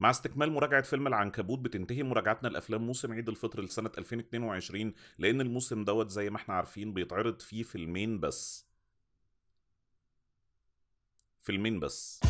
مع استكمال مراجعة فيلم العنكبوت بتنتهي مراجعتنا لأفلام موسم عيد الفطر لسنة 2022 لأن الموسم دوت زي ما احنا عارفين بيتعرض فيه فيلمين بس فيلمين بس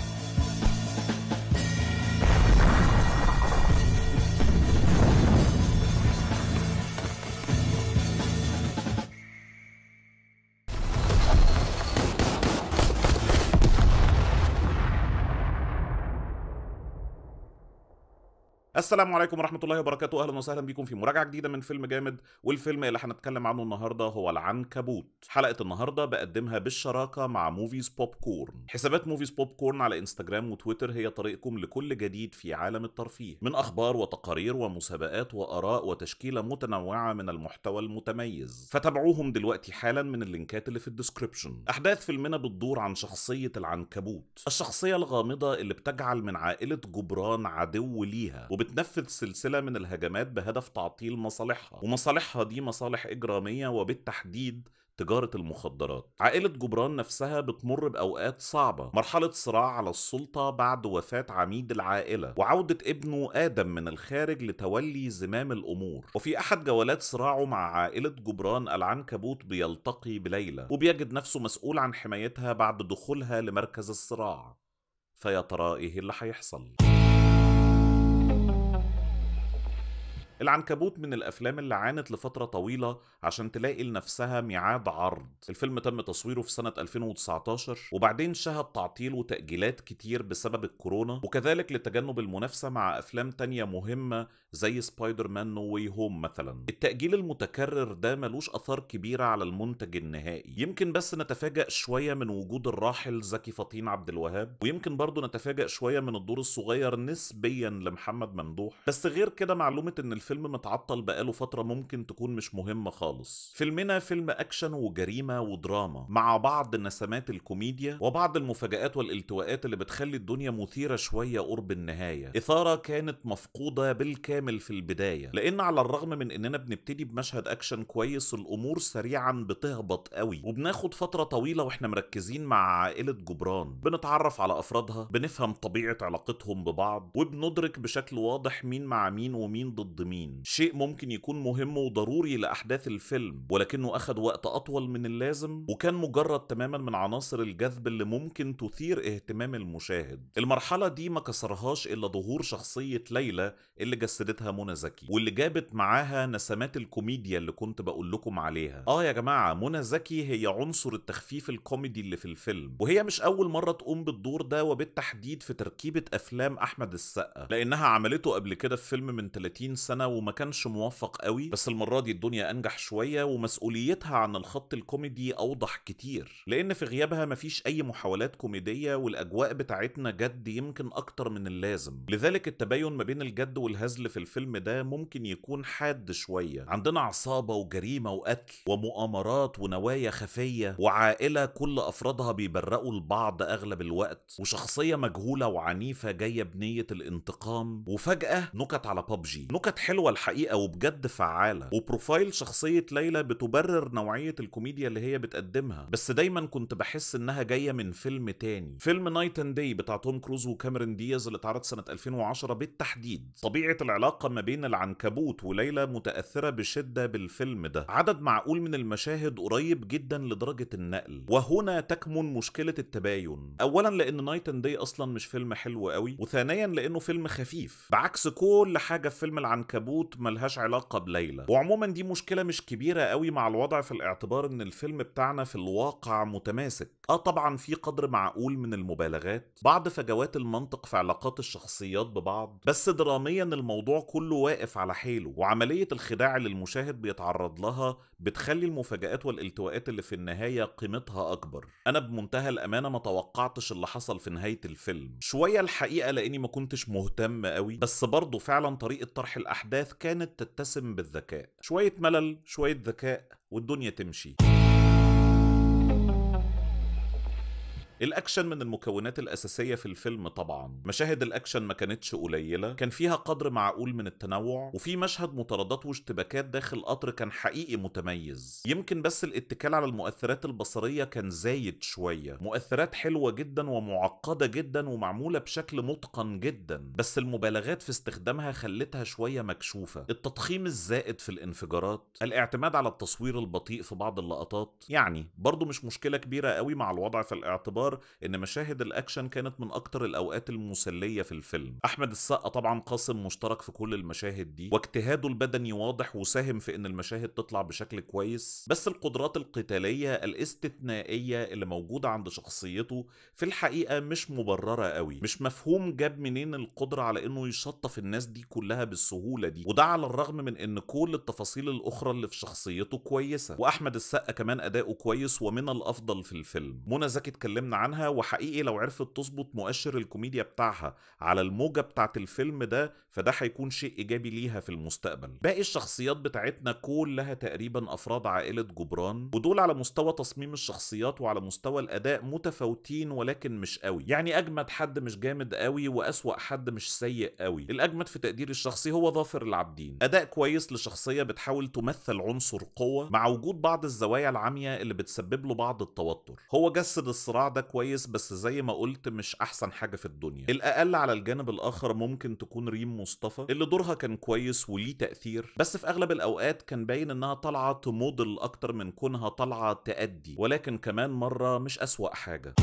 السلام عليكم ورحمه الله وبركاته اهلا وسهلا بيكم في مراجعه جديده من فيلم جامد والفيلم اللي هنتكلم عنه النهارده هو العنكبوت حلقه النهارده بقدمها بالشراكه مع موفيز بوب كورن حسابات موفيز بوب كورن على انستجرام وتويتر هي طريقكم لكل جديد في عالم الترفيه من اخبار وتقارير ومسابقات واراء وتشكيله متنوعه من المحتوى المتميز فتابعوهم دلوقتي حالا من اللينكات اللي في الديسكربشن احداث فيلمنا بتدور عن شخصيه العنكبوت الشخصيه الغامضه اللي بتجعل من عائله جبران عدو ليها وبتنفذ سلسله من الهجمات بهدف تعطيل مصالحها ومصالحها دي مصالح اجراميه وبالتحديد تجارة المخدرات. عائلة جبران نفسها بتمر بأوقات صعبة، مرحلة صراع على السلطة بعد وفاة عميد العائلة، وعودة ابنه آدم من الخارج لتولي زمام الأمور. وفي أحد جولات صراعه مع عائلة جبران العنكبوت بيلتقي بليلى، وبيجد نفسه مسؤول عن حمايتها بعد دخولها لمركز الصراع. فيا ترى إيه اللي هيحصل؟ العنكبوت من الافلام اللي عانت لفتره طويله عشان تلاقي لنفسها ميعاد عرض الفيلم تم تصويره في سنه 2019 وبعدين شهد تعطيل وتاجيلات كتير بسبب الكورونا وكذلك لتجنب المنافسه مع افلام تانية مهمه زي سبايدر مان نو واي هوم مثلا التاجيل المتكرر ده ملوش اثار كبيره على المنتج النهائي يمكن بس نتفاجأ شويه من وجود الراحل زكي فطين عبد الوهاب ويمكن برضه نتفاجأ شويه من الدور الصغير نسبيا لمحمد ممدوح بس غير كده معلومه ان الفيلم متعطل بقاله فترة ممكن تكون مش مهمة خالص فيلمنا فيلم أكشن وجريمة ودراما مع بعض نسمات الكوميديا وبعض المفاجآت والالتواءات اللي بتخلي الدنيا مثيرة شوية قرب النهاية إثارة كانت مفقودة بالكامل في البداية لأن على الرغم من إننا بنبتدي بمشهد أكشن كويس الأمور سريعا بتهبط قوي وبناخد فترة طويلة وإحنا مركزين مع عائلة جبران بنتعرف على أفرادها بنفهم طبيعة علاقتهم ببعض وبندرك بشكل واضح مين مع مين ومين ضد مين مين شيء ممكن يكون مهم وضروري لأحداث الفيلم ولكنه أخذ وقت أطول من اللازم وكان مجرد تماما من عناصر الجذب اللي ممكن تثير اهتمام المشاهد المرحلة دي ما كسرهاش إلا ظهور شخصية ليلى اللي جسدتها منى زكي واللي جابت معاها نسمات الكوميديا اللي كنت بقول لكم عليها اه يا جماعة منى زكي هي عنصر التخفيف الكوميدي اللي في الفيلم وهي مش أول مرة تقوم بالدور ده وبالتحديد في تركيبة أفلام أحمد السقا لأنها عملته قبل كده في فيلم من 30 سنة سنه وما كانش موفق قوي بس المره دي الدنيا انجح شويه ومسؤوليتها عن الخط الكوميدي اوضح كتير لان في غيابها مفيش اي محاولات كوميديه والاجواء بتاعتنا جد يمكن اكتر من اللازم لذلك التباين ما بين الجد والهزل في الفيلم ده ممكن يكون حاد شويه عندنا عصابه وجريمه وقتل ومؤامرات ونوايا خفيه وعائله كل افرادها بيبرقوا لبعض اغلب الوقت وشخصيه مجهوله وعنيفه جايه بنيه الانتقام وفجاه نكت على بابجي نكت حلوه حلوه الحقيقه وبجد فعاله وبروفايل شخصيه ليلى بتبرر نوعيه الكوميديا اللي هي بتقدمها بس دايما كنت بحس انها جايه من فيلم تاني فيلم نايت اند داي بتاع توم كروز وكاميرون دياز اللي اتعرض سنه 2010 بالتحديد طبيعه العلاقه ما بين العنكبوت وليلى متاثره بشده بالفيلم ده عدد معقول من المشاهد قريب جدا لدرجه النقل وهنا تكمن مشكله التباين اولا لان نايت اند داي اصلا مش فيلم حلو قوي وثانيا لانه فيلم خفيف بعكس كل حاجه في فيلم العنكبوت تابوت ملهاش علاقة بليلى وعموما دي مشكلة مش كبيرة قوي مع الوضع في الاعتبار ان الفيلم بتاعنا في الواقع متماسك اه طبعا في قدر معقول من المبالغات بعض فجوات المنطق في علاقات الشخصيات ببعض بس دراميا الموضوع كله واقف على حيله وعملية الخداع اللي المشاهد بيتعرض لها بتخلي المفاجآت والالتواءات اللي في النهاية قيمتها أكبر أنا بمنتهى الأمانة ما توقعتش اللي حصل في نهاية الفيلم شوية الحقيقة لأني ما كنتش مهتم قوي بس برضه فعلا طريقة طرح الأحداث الأحداث كانت تتسم بالذكاء شوية ملل شوية ذكاء والدنيا تمشي الاكشن من المكونات الاساسيه في الفيلم طبعا مشاهد الاكشن ما كانتش قليله كان فيها قدر معقول من التنوع وفي مشهد مطاردات واشتباكات داخل قطر كان حقيقي متميز يمكن بس الاتكال على المؤثرات البصريه كان زايد شويه مؤثرات حلوه جدا ومعقده جدا ومعموله بشكل متقن جدا بس المبالغات في استخدامها خلتها شويه مكشوفه التضخيم الزائد في الانفجارات الاعتماد على التصوير البطيء في بعض اللقطات يعني برضه مش مشكله كبيره قوي مع الوضع في الاعتبار الاخر ان مشاهد الاكشن كانت من اكتر الاوقات المسليه في الفيلم احمد السقا طبعا قاسم مشترك في كل المشاهد دي واجتهاده البدني واضح وساهم في ان المشاهد تطلع بشكل كويس بس القدرات القتاليه الاستثنائيه اللي موجوده عند شخصيته في الحقيقه مش مبرره قوي مش مفهوم جاب منين القدره على انه يشطف الناس دي كلها بالسهوله دي وده على الرغم من ان كل التفاصيل الاخرى اللي في شخصيته كويسه واحمد السقا كمان اداؤه كويس ومن الافضل في الفيلم منى زكي اتكلمنا عنها وحقيقي لو عرفت تظبط مؤشر الكوميديا بتاعها على الموجه بتاعت الفيلم ده فده هيكون شيء ايجابي ليها في المستقبل باقي الشخصيات بتاعتنا كلها تقريبا افراد عائله جبران ودول على مستوى تصميم الشخصيات وعلى مستوى الاداء متفاوتين ولكن مش قوي يعني اجمد حد مش جامد قوي واسوا حد مش سيء قوي الاجمد في تقدير الشخصي هو ظافر العابدين اداء كويس لشخصيه بتحاول تمثل عنصر قوه مع وجود بعض الزوايا العاميه اللي بتسبب له بعض التوتر هو جسد الصراع ده كويس بس زي ما قلت مش احسن حاجه في الدنيا الاقل على الجانب الاخر ممكن تكون ريم مصطفى اللي دورها كان كويس وليه تاثير بس في اغلب الاوقات كان باين انها طالعه تموديل اكتر من كونها طالعه تادي ولكن كمان مره مش اسوا حاجه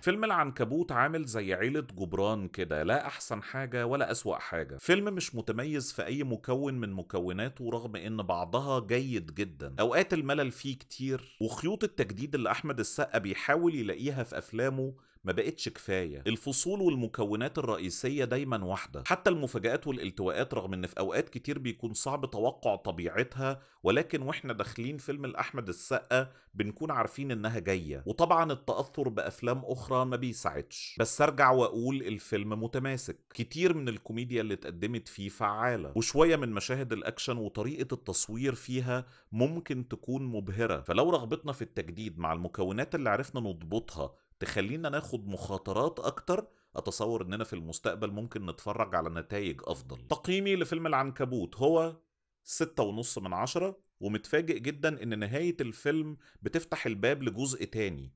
فيلم العنكبوت عامل زي عيلة جبران كده لا أحسن حاجة ولا أسوأ حاجة فيلم مش متميز في أي مكون من مكوناته رغم إن بعضها جيد جدا أوقات الملل فيه كتير وخيوط التجديد اللي أحمد السقا بيحاول يلاقيها في أفلامه ما بقتش كفايه الفصول والمكونات الرئيسيه دايما واحده حتى المفاجات والالتواءات رغم ان في اوقات كتير بيكون صعب توقع طبيعتها ولكن واحنا داخلين فيلم لاحمد السقا بنكون عارفين انها جايه وطبعا التاثر بافلام اخرى ما بيساعدش بس ارجع واقول الفيلم متماسك كتير من الكوميديا اللي اتقدمت فيه فعاله وشويه من مشاهد الاكشن وطريقه التصوير فيها ممكن تكون مبهره فلو رغبتنا في التجديد مع المكونات اللي عرفنا نضبطها تخلينا ناخد مخاطرات اكتر اتصور اننا في المستقبل ممكن نتفرج على نتائج افضل تقييمي لفيلم العنكبوت هو ستة ونص من عشرة ومتفاجئ جدا ان نهاية الفيلم بتفتح الباب لجزء تاني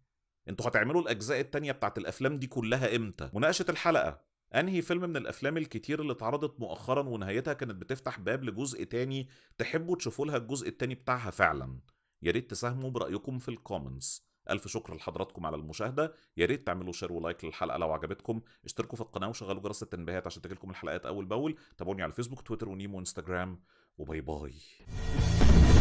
انتوا هتعملوا الاجزاء التانية بتاعت الافلام دي كلها امتى مناقشة الحلقة انهي فيلم من الافلام الكتير اللي اتعرضت مؤخرا ونهايتها كانت بتفتح باب لجزء تاني تحبوا تشوفوا لها الجزء التاني بتاعها فعلا يا ريت تساهموا برايكم في الكومنتس الف شكر لحضراتكم على المشاهده يا ريت تعملوا شير ولايك للحلقه لو عجبتكم اشتركوا في القناه وشغلوا جرس التنبيهات عشان تجيلكم الحلقات اول باول تابعوني على الفيسبوك تويتر ونيمو وانستجرام وباي باي